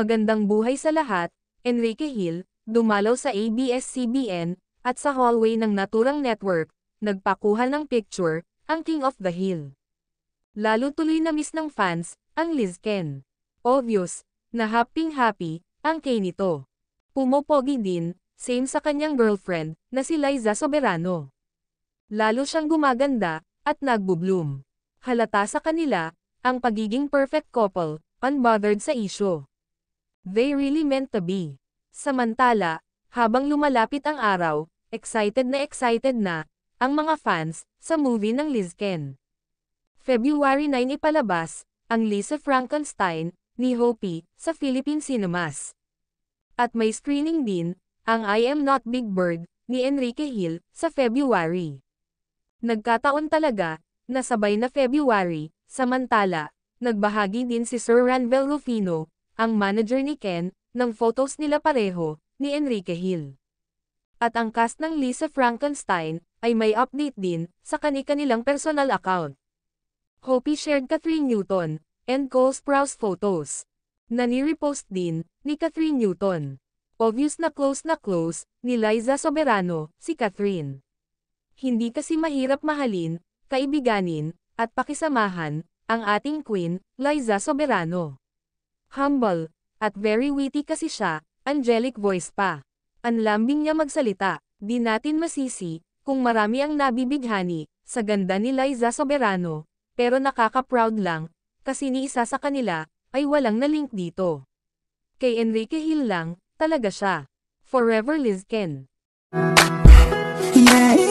Magandang buhay sa lahat, Enrique Hill, dumalaw sa ABS-CBN, at sa hallway ng Naturang Network, nagpakuha ng picture, ang King of the Hill. Lalo tuloy na miss ng fans, ang Liz Ken. Obvious, na happy-happy, ang Kay nito. Pumopogi din, same sa kanyang girlfriend, na si Liza Soberano. Lalo siyang gumaganda, at nagbubloom. Halata sa kanila, ang pagiging perfect couple, unbothered sa issue. They really meant to be. Samantala, habang lumalapit ang araw, excited na excited na, ang mga fans, sa movie ng Liz Ken. February 9 ipalabas, ang Lisa Frankenstein, ni Hopi, sa Philippine Cinemas. At may screening din, ang I Am Not Big Bird, ni Enrique Hill, sa February. Nagkataon talaga, nasabay na February, samantala, nagbahagi din si Sir Ranvel Rufino, ang manager ni Ken, ng photos nila pareho, ni Enrique Hill. At ang cast ng Lisa Frankenstein, ay may update din, sa kani-kanilang personal account. Hopi shared Catherine Newton, and Cole Sprouse photos. Na ni-repost din, ni Catherine Newton. Obvious na close na close, ni Liza Soberano, si Catherine. Hindi kasi mahirap mahalin, kaibiganin, at pakisamahan, ang ating queen, Liza Soberano humble, at very witty kasi siya, angelic voice pa. Ang lambing niya magsalita, di natin masisi, kung marami ang nabibighani, sa ganda ni Liza Soberano, pero nakaka-proud lang, kasi ni isa sa kanila, ay walang na-link dito. Kay Enrique Hill lang, talaga siya. Forever Liz Ken. Yeah.